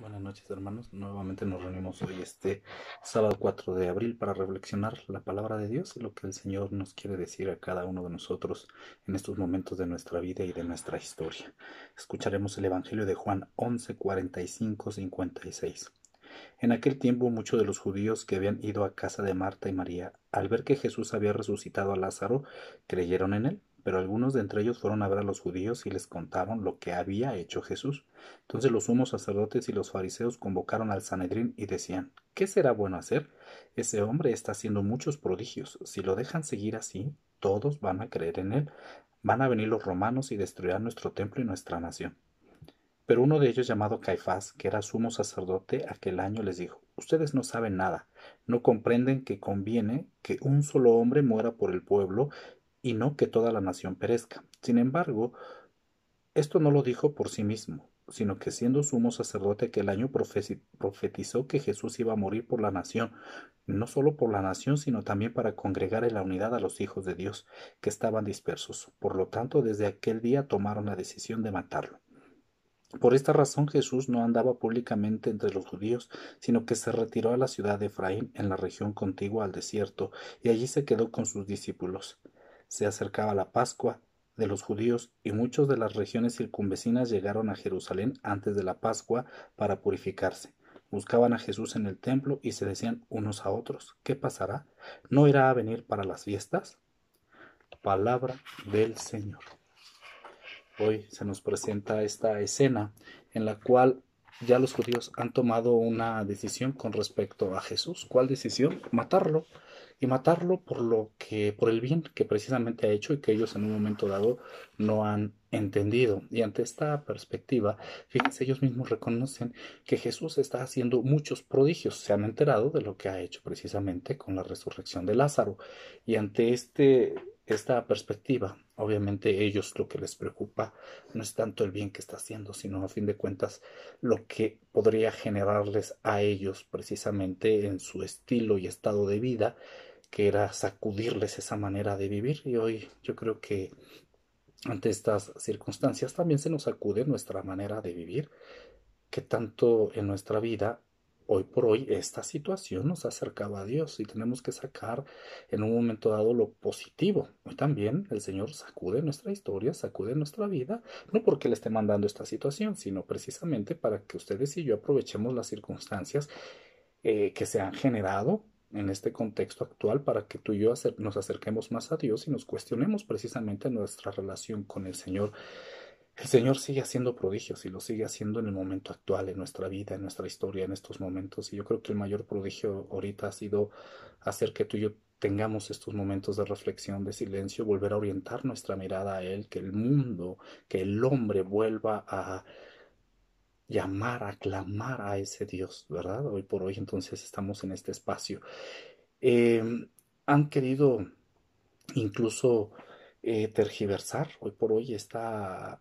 Buenas noches hermanos, nuevamente nos reunimos hoy este sábado 4 de abril para reflexionar la palabra de Dios y lo que el Señor nos quiere decir a cada uno de nosotros en estos momentos de nuestra vida y de nuestra historia. Escucharemos el Evangelio de Juan 11, 45, 56. En aquel tiempo muchos de los judíos que habían ido a casa de Marta y María, al ver que Jesús había resucitado a Lázaro, creyeron en él pero algunos de entre ellos fueron a ver a los judíos y les contaron lo que había hecho Jesús. Entonces los sumos sacerdotes y los fariseos convocaron al Sanedrín y decían ¿Qué será bueno hacer? Ese hombre está haciendo muchos prodigios. Si lo dejan seguir así, todos van a creer en él. Van a venir los romanos y destruirán nuestro templo y nuestra nación. Pero uno de ellos, llamado Caifás, que era sumo sacerdote aquel año, les dijo Ustedes no saben nada, no comprenden que conviene que un solo hombre muera por el pueblo y no que toda la nación perezca. Sin embargo, esto no lo dijo por sí mismo, sino que siendo sumo sacerdote que el año profetizó que Jesús iba a morir por la nación, no solo por la nación, sino también para congregar en la unidad a los hijos de Dios que estaban dispersos. Por lo tanto, desde aquel día tomaron la decisión de matarlo. Por esta razón Jesús no andaba públicamente entre los judíos, sino que se retiró a la ciudad de Efraín, en la región contigua al desierto, y allí se quedó con sus discípulos. Se acercaba la Pascua de los judíos y muchos de las regiones circunvecinas llegaron a Jerusalén antes de la Pascua para purificarse. Buscaban a Jesús en el templo y se decían unos a otros, ¿qué pasará? ¿No irá a venir para las fiestas? Palabra del Señor. Hoy se nos presenta esta escena en la cual ya los judíos han tomado una decisión con respecto a Jesús. ¿Cuál decisión? Matarlo. Y matarlo por lo que, por el bien que precisamente ha hecho y que ellos en un momento dado no han entendido. Y ante esta perspectiva, fíjense, ellos mismos reconocen que Jesús está haciendo muchos prodigios. Se han enterado de lo que ha hecho precisamente con la resurrección de Lázaro. Y ante este esta perspectiva. Obviamente ellos lo que les preocupa no es tanto el bien que está haciendo, sino a fin de cuentas lo que podría generarles a ellos precisamente en su estilo y estado de vida, que era sacudirles esa manera de vivir. Y hoy yo creo que ante estas circunstancias también se nos sacude nuestra manera de vivir, que tanto en nuestra vida Hoy por hoy esta situación nos ha acercado a Dios y tenemos que sacar en un momento dado lo positivo. Hoy también el Señor sacude nuestra historia, sacude nuestra vida, no porque le esté mandando esta situación, sino precisamente para que ustedes y yo aprovechemos las circunstancias eh, que se han generado en este contexto actual para que tú y yo nos acerquemos más a Dios y nos cuestionemos precisamente nuestra relación con el Señor el Señor sigue haciendo prodigios y lo sigue haciendo en el momento actual, en nuestra vida, en nuestra historia, en estos momentos. Y yo creo que el mayor prodigio ahorita ha sido hacer que tú y yo tengamos estos momentos de reflexión, de silencio, volver a orientar nuestra mirada a Él, que el mundo, que el hombre vuelva a llamar, a clamar a ese Dios, ¿verdad? Hoy por hoy entonces estamos en este espacio. Em, han querido incluso eh, tergiversar hoy por hoy está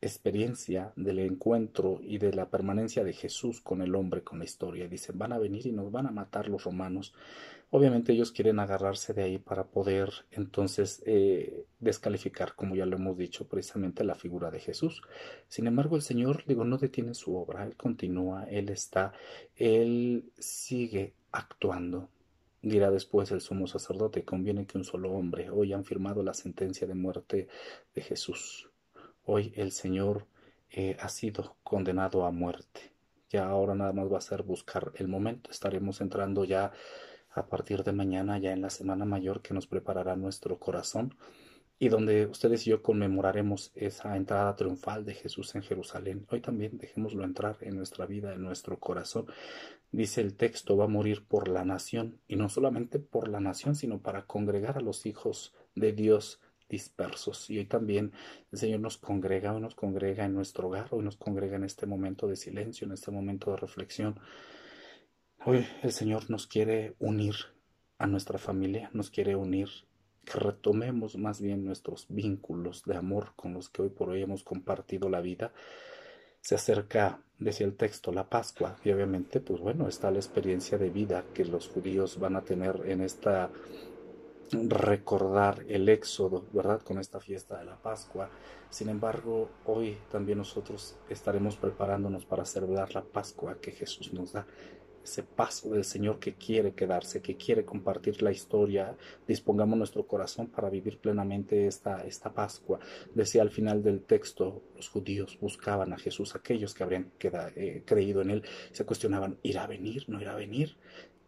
experiencia del encuentro y de la permanencia de Jesús con el hombre, con la historia. Dicen, van a venir y nos van a matar los romanos. Obviamente ellos quieren agarrarse de ahí para poder entonces eh, descalificar, como ya lo hemos dicho, precisamente la figura de Jesús. Sin embargo, el Señor, digo, no detiene su obra, Él continúa, Él está, Él sigue actuando. Dirá después el sumo sacerdote, conviene que un solo hombre, hoy han firmado la sentencia de muerte de Jesús hoy el Señor eh, ha sido condenado a muerte. Ya ahora nada más va a ser buscar el momento. Estaremos entrando ya a partir de mañana, ya en la Semana Mayor que nos preparará nuestro corazón y donde ustedes y yo conmemoraremos esa entrada triunfal de Jesús en Jerusalén. Hoy también dejémoslo entrar en nuestra vida, en nuestro corazón. Dice el texto, va a morir por la nación, y no solamente por la nación, sino para congregar a los hijos de Dios dispersos. Y hoy también el Señor nos congrega, hoy nos congrega en nuestro hogar, hoy nos congrega en este momento de silencio, en este momento de reflexión. Hoy el Señor nos quiere unir a nuestra familia, nos quiere unir, que retomemos más bien nuestros vínculos de amor con los que hoy por hoy hemos compartido la vida. Se acerca, decía el texto, la Pascua y obviamente, pues bueno, está la experiencia de vida que los judíos van a tener en esta recordar el éxodo, ¿verdad? Con esta fiesta de la Pascua. Sin embargo, hoy también nosotros estaremos preparándonos para celebrar la Pascua que Jesús nos da. Ese paso del Señor que quiere quedarse, que quiere compartir la historia. Dispongamos nuestro corazón para vivir plenamente esta, esta Pascua. Decía al final del texto, los judíos buscaban a Jesús, aquellos que habrían eh, creído en Él, se cuestionaban, ¿irá a venir? ¿No irá a venir?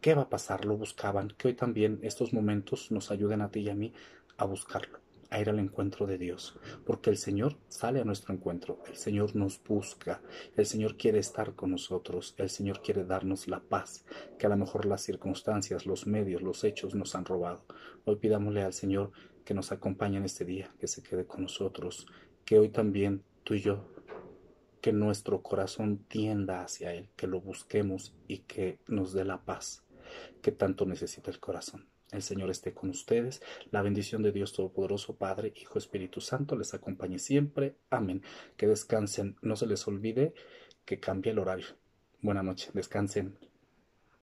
qué va a pasar, lo buscaban, que hoy también estos momentos nos ayuden a ti y a mí a buscarlo, a ir al encuentro de Dios, porque el Señor sale a nuestro encuentro, el Señor nos busca, el Señor quiere estar con nosotros, el Señor quiere darnos la paz que a lo mejor las circunstancias, los medios, los hechos nos han robado. Hoy pidámosle al Señor que nos acompañe en este día, que se quede con nosotros, que hoy también tú y yo que nuestro corazón tienda hacia Él, que lo busquemos y que nos dé la paz que tanto necesita el corazón. El Señor esté con ustedes. La bendición de Dios Todopoderoso, Padre, Hijo, Espíritu Santo, les acompañe siempre. Amén. Que descansen. No se les olvide que cambie el horario. Buenas noches. Descansen.